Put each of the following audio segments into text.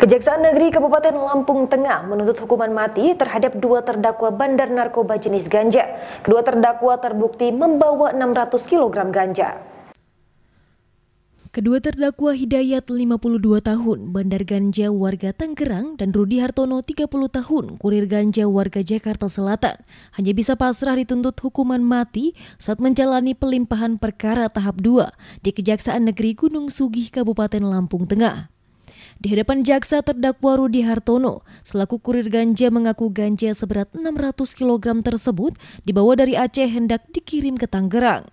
Kejaksaan Negeri Kabupaten Lampung Tengah menuntut hukuman mati terhadap dua terdakwa bandar narkoba jenis ganja. Kedua terdakwa terbukti membawa 600 kg ganja. Kedua terdakwa Hidayat 52 tahun, bandar ganja warga Tangerang dan Rudi Hartono 30 tahun, kurir ganja warga Jakarta Selatan, hanya bisa pasrah dituntut hukuman mati saat menjalani pelimpahan perkara tahap 2 di Kejaksaan Negeri Gunung Sugih Kabupaten Lampung Tengah. Di hadapan jaksa terdakwa Rudi Hartono, selaku kurir ganja mengaku ganja seberat 600 kg tersebut dibawa dari Aceh hendak dikirim ke Tangerang.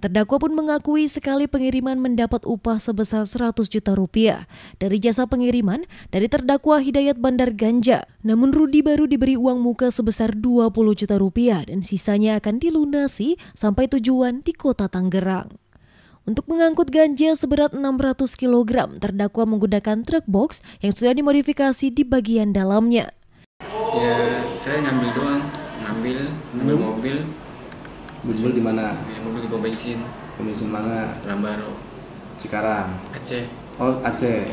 Terdakwa pun mengakui sekali pengiriman mendapat upah sebesar 100 juta rupiah dari jasa pengiriman dari terdakwa Hidayat Bandar Ganja. Namun Rudi baru diberi uang muka sebesar 20 juta rupiah dan sisanya akan dilunasi sampai tujuan di kota Tangerang. Untuk mengangkut ganja seberat 600 kg, terdakwa menggunakan truk box yang sudah dimodifikasi di bagian dalamnya. Ya, saya ngambil doang, ngambil, ngambil hmm. mobil. di mana? Ya, mobil di pom bensin. Pom bensin mana? Lambaro. Cikarang. Aceh. Oh, Aceh.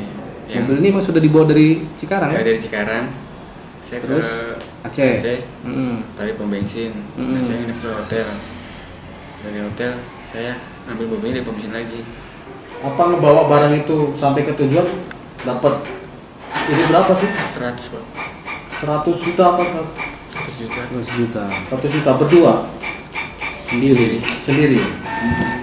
Ya. ya. Mobil ini sudah dibawa dari Cikarang? Ya, ya? dari Cikarang. Saya Terus? ke Aceh. Aceh. Mm -hmm. Tadi pom bensin. Mm -hmm. Nah, saya ke hotel. Dari hotel saya ambil mobilnya ini pemimpin lagi apa ngebawa barang itu sampai ke tujuan dapat ini berapa sih seratus pak 100 juta apa 100 juta seratus juta 100 juta berdua sendiri sendiri hmm.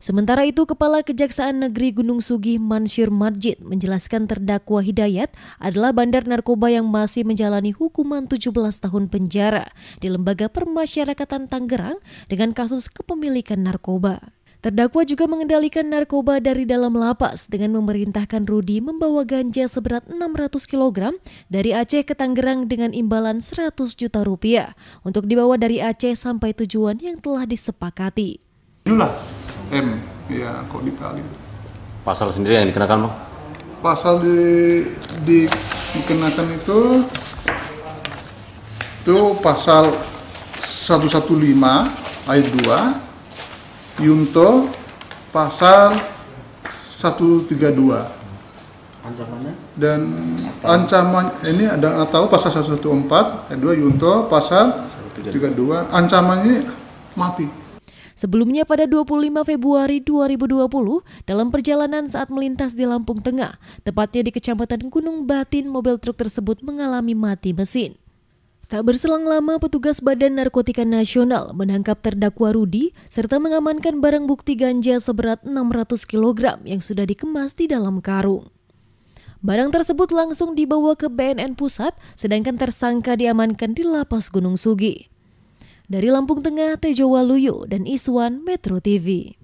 Sementara itu, Kepala Kejaksaan Negeri Gunung Sugih Mansyur Marjid menjelaskan terdakwa Hidayat adalah bandar narkoba yang masih menjalani hukuman 17 tahun penjara di Lembaga Permasyarakatan Tangerang dengan kasus kepemilikan narkoba. Terdakwa juga mengendalikan narkoba dari dalam lapas dengan memerintahkan Rudi membawa ganja seberat 600 kg dari Aceh ke Tangerang dengan imbalan 100 juta rupiah untuk dibawa dari Aceh sampai tujuan yang telah disepakati. Itulah M ya kok dikali pasal sendiri yang dikenakan bang pasal di, di dikenakan itu itu pasal 115 ayat 2 Yunto pasal 132 ancamannya dan ancaman ini ada atau pasal 114 ayat 2 Yunto pasal 132 ancamannya mati Sebelumnya pada 25 Februari 2020, dalam perjalanan saat melintas di Lampung Tengah, tepatnya di Kecamatan Gunung Batin, mobil truk tersebut mengalami mati mesin. Tak berselang lama, petugas Badan Narkotika Nasional menangkap terdakwa Rudi serta mengamankan barang bukti ganja seberat 600 kg yang sudah dikemas di dalam karung. Barang tersebut langsung dibawa ke BNN Pusat, sedangkan tersangka diamankan di Lapas Gunung Sugi. Dari Lampung Tengah, Tejo Waluyo dan Iswan Metro TV.